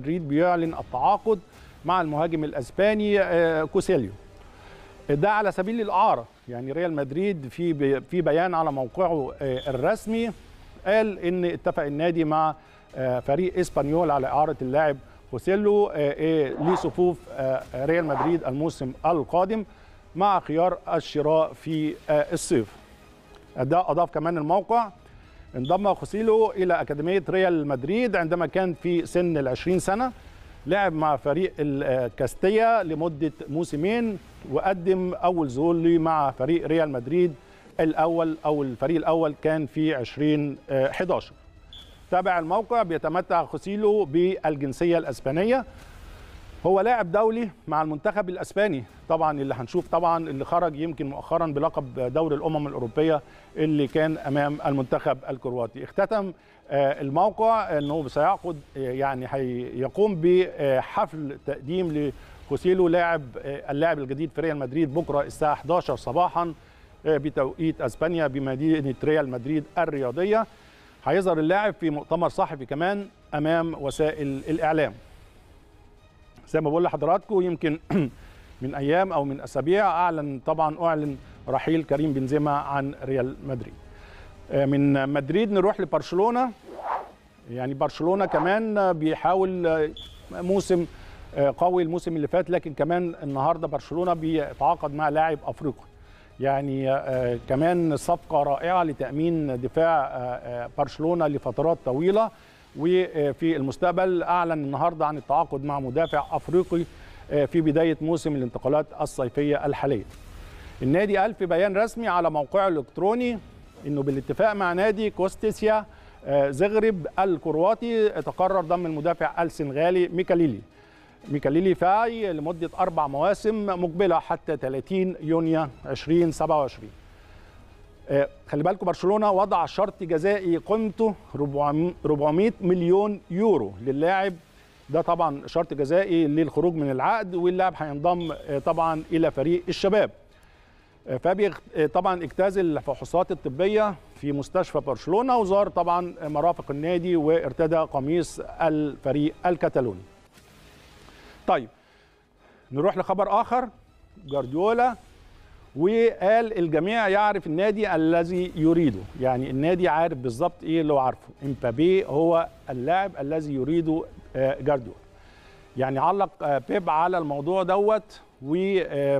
مدريد بيعلن التعاقد مع المهاجم الاسباني آه، كوسيليو ده على سبيل الاعاره يعني ريال مدريد في في بيان على موقعه آه، الرسمي قال ان اتفق النادي مع آه، فريق اسبانيول على اعاره اللاعب كوسيلو لصفوف ريال مدريد الموسم القادم مع خيار الشراء في الصيف ده اضاف كمان الموقع انضم خوسيلو إلى أكاديمية ريال مدريد عندما كان في سن 20 سنة لعب مع فريق الكاستيا لمدة موسمين وقدم أول ظهور لي مع فريق ريال مدريد الأول أو الفريق الأول كان في 2011 تابع الموقع بيتمتع خوسيلو بالجنسية الأسبانية هو لاعب دولي مع المنتخب الاسباني طبعا اللي هنشوف طبعا اللي خرج يمكن مؤخرا بلقب دوري الامم الاوروبيه اللي كان امام المنتخب الكرواتي اختتم آه، الموقع انه سيعقد آه، يعني هيقوم بحفل تقديم لكوسيلو لاعب آه، اللاعب الجديد في ريال مدريد بكره الساعه 11 صباحا بتوقيت اسبانيا بمدينه ريال مدريد الرياضيه هيظهر اللاعب في مؤتمر صحفي كمان امام وسائل الاعلام زي ما بقول لحضراتكم يمكن من ايام او من اسابيع اعلن طبعا اعلن رحيل كريم بنزيما عن ريال مدريد آه، من مدريد نروح لبرشلونه يعني برشلونه كمان بيحاول آه، موسم آه، قوي الموسم اللي فات لكن كمان النهارده برشلونه بيتعاقد مع لاعب افريقي يعني كمان صفقه رائعه لتامين دفاع برشلونه لفترات طويله وفي المستقبل أعلن النهاردة عن التعاقد مع مدافع أفريقي آه، في بداية موسم الانتقالات الصيفية الحالية النادي قال في بيان رسمي على موقعه الإلكتروني أنه بالاتفاق مع نادي كوستيسيا آه، زغرب الكرواتي تقرر ضم المدافع السنغالي ميكاليلي ميكاليلي فاي لمدة أربع مواسم مقبلة حتى 30 يونيو 2027 آه، خلي بالكم برشلونه وضع شرط جزائي قيمته 400 مليون يورو للاعب ده طبعا شرط جزائي للخروج من العقد واللاعب هينضم آه، طبعا الى فريق الشباب آه، فابي طبعا اجتاز الفحوصات الطبيه في مستشفى برشلونه وزار طبعا مرافق النادي وارتدى قميص الفريق الكتالوني طيب نروح لخبر اخر جارديولا وقال الجميع يعرف النادي الذي يريده يعني النادي عارف بالظبط ايه اللي هو عارفه امبابي هو اللاعب الذي يريده آه، جارديولا يعني علق آه، بيب على الموضوع دوت و آه،